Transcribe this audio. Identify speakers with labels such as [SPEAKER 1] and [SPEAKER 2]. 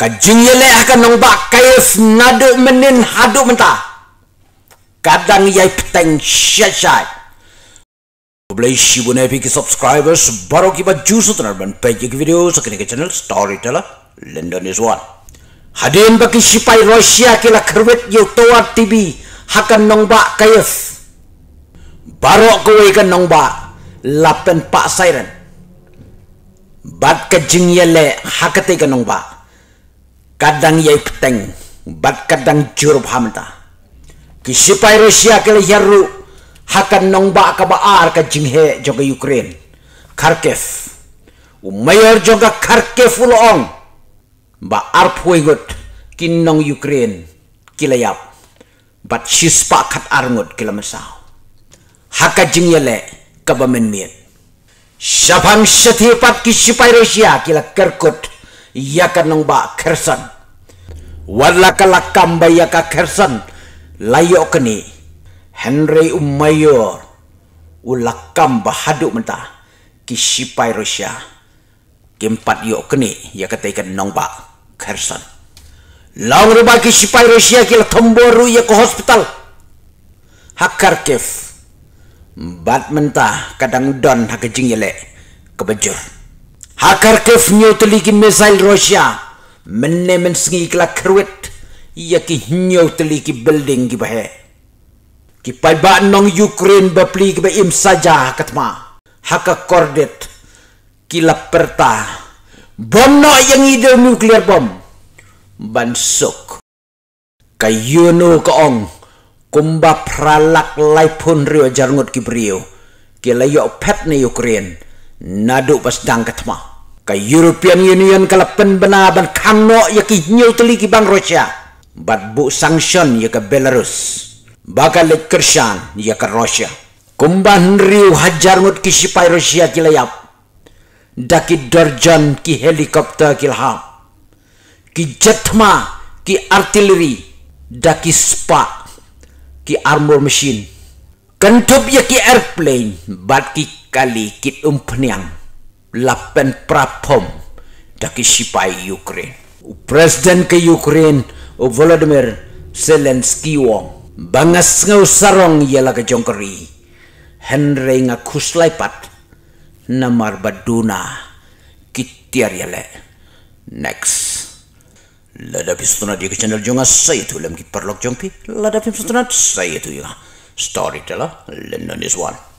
[SPEAKER 1] Kajing yang leh akan nombak kaya senada menin haduk mentah. Kadang yai peteng syai-syai. Boleh syibu nepi ke subscribers baru kibat jusu tenar ban pagi ke video sekini ke channel Storyteller London is One. Hadirin bagi sipai Rusia kila kerwet yu toa TV akan nombak kaya. Baru kowe ikan nombak lapen pak sairan. Bat kajing yang leh hakati kan nombak kadang ia peteng bat kadang jurup hamta Kisipai rusia ke yaru hakan nong ba ka baar ka jinghe joga ukraine kharkiv u mayor joga kharkiv ulong ba arpoi got kin nong ukraine yap, bat sispa kat arngut arngot kilamasao haka jingyele kabamen mien Shafang Shathipat ki kisipai Rusia kila Kirkut ia yakanong ba kersan wala kalakam ba yaka kersan layo kini Henry Umayor ulakam haduk menta kisipai Rusia kempat yo kini ia kata ikan nong ba kersan lawan ba kisipai Rusia kila tomboru ya ke hospital hakar kef bat menta kadang don hakajing yele kebejur Hakar kef nyo ki misail Rusia. Menne men sengi ikla kerwet. Ia ki nyo teliki building ki bahe. Ki paibaan nong Ukraine bapli ki ba im saja katma. Haka kordet. Ki laperta. Bono yang ide nuklear bom. Bansuk. Kayu ka koong. Kumba pralak laipun rio jarungut ki brio. Ki layok pet ni Ukraine. Nadu pas dang katma ka European Union kala penbena ban kano ya ki nyel tuli ki bang Rusia bat bu sanction ya ke Belarus bakal le kersan ya ke Rusia kumban riu hajar ngut ki sipai Rusia ki layap daki dorjan ki helikopter ki lahap ki jetma ki artileri, daki spa ki armor machine kentup ya ki airplane bat ki kali kit umpniang lapen prapom daki sipai Ukraine. U President ke Ukraine, u Volodymyr Zelensky wong. Bangas ngau sarong ialah ke jongkeri. Henry ngakus laipat. Namar baduna. Kitiar yale. Next. Lada pisutunat di ke channel jonga saya tu lem ki perlok jongpi. Lada pisutunat saya tu ya. Storyteller, Lennon is one.